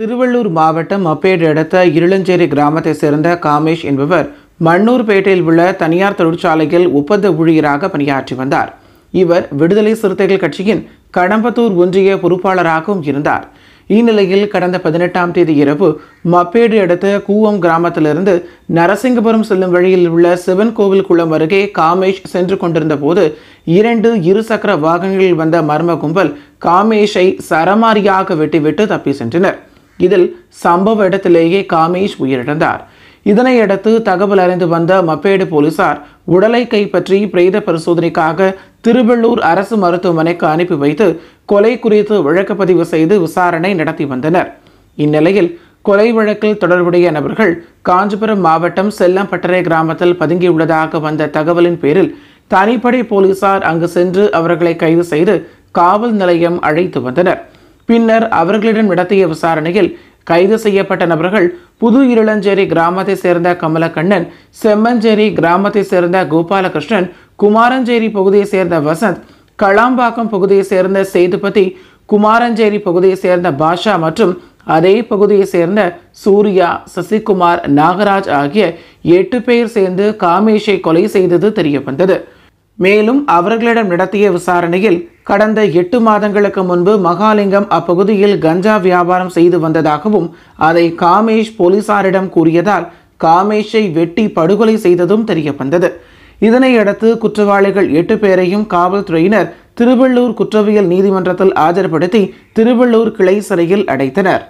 திருவள்ளூர் மாவட்டம் அப்பேடு அடுத்த இருளஞ்சேரி கிராமத்தை சேர்ந்த காமேஷ் என்பவர் பேட்டையில் உள்ள தனியார் தொழிற்சாலையில் ஒப்பந்த ஊழியராக பணியாற்றி வந்தார் இவர் விடுதலை சிறுத்தைகள் கட்சியின் கடம்பத்தூர் ஒன்றிய பொறுப்பாளராகவும் இருந்தார் இந்நிலையில் கடந்த பதினெட்டாம் தேதி இரவு மப்பேடு அடுத்த கூவம் கிராமத்திலிருந்து நரசிங்கபுரம் செல்லும் வழியில் உள்ள சிவன் கோவில் குளம் அருகே காமேஷ் சென்று கொண்டிருந்த போது இரண்டு இருசக்கர வாகனங்களில் வந்த மர்ம கும்பல் காமேஷை சரமாரியாக வெட்டிவிட்டு தப்பி சென்றனர் இதில் சம்பவ இடத்திலேயே காமேஷ் உயிரிழந்தார் இதனையடுத்து தகவல் அறிந்து வந்த மப்பேடு போலீசார் உடலை கைப்பற்றி பிரேத பரிசோதனைக்காக திருவள்ளூர் அரசு மருத்துவமனைக்கு அனுப்பி வைத்து கொலை குறித்து வழக்குப்பதிவு செய்து விசாரணை நடத்தி வந்தனர் இந்நிலையில் கொலை வழக்கில் தொடர்புடைய நபர்கள் காஞ்சிபுரம் மாவட்டம் செல்லம்பட்டறை கிராமத்தில் பதுங்கியுள்ளதாக வந்த தகவலின் பேரில் தனிப்படை போலீசார் அங்கு சென்று அவர்களை கைது செய்து காவல் நிலையம் அழைத்து வந்தனர் பின்னர் அவர்களிடம் நடத்திய விசாரணையில் கைது செய்யப்பட்ட நபர்கள் புது இருளஞ்சேரி கிராமத்தை சேர்ந்த கமலக்கண்ணன் செம்மஞ்சேரி கிராமத்தை சேர்ந்த கோபாலகிருஷ்ணன் குமாரஞ்சேரி பகுதியை சேர்ந்த வசந்த் களாம்பாக்கம் பகுதியை சேர்ந்த சேதுபதி குமாரஞ்சேரி பகுதியை சேர்ந்த பாஷா மற்றும் அதே பகுதியை சேர்ந்த சூர்யா சசிகுமார் நாகராஜ் ஆகிய எட்டு பேர் சேர்ந்து காமேஷை கொலை செய்தது தெரியவந்தது மேலும் அவர்களிடம் நடத்திய விசாரணையில் கடந்த எட்டு மாதங்களுக்கு முன்பு மகாலிங்கம் அப்பகுதியில் கஞ்சா வியாபாரம் செய்து வந்ததாகவும் அதை காமேஷ் போலீசாரிடம் கூறியதால் காமேஷை வெட்டி படுகொலை செய்ததும் தெரியவந்தது இதனையடுத்து குற்றவாளிகள் எட்டு பேரையும் காவல்துறையினர் திருவள்ளூர் குற்றவியல் நீதிமன்றத்தில் ஆஜர்படுத்தி திருவள்ளூர் கிளை சிறையில் அடைத்தனர்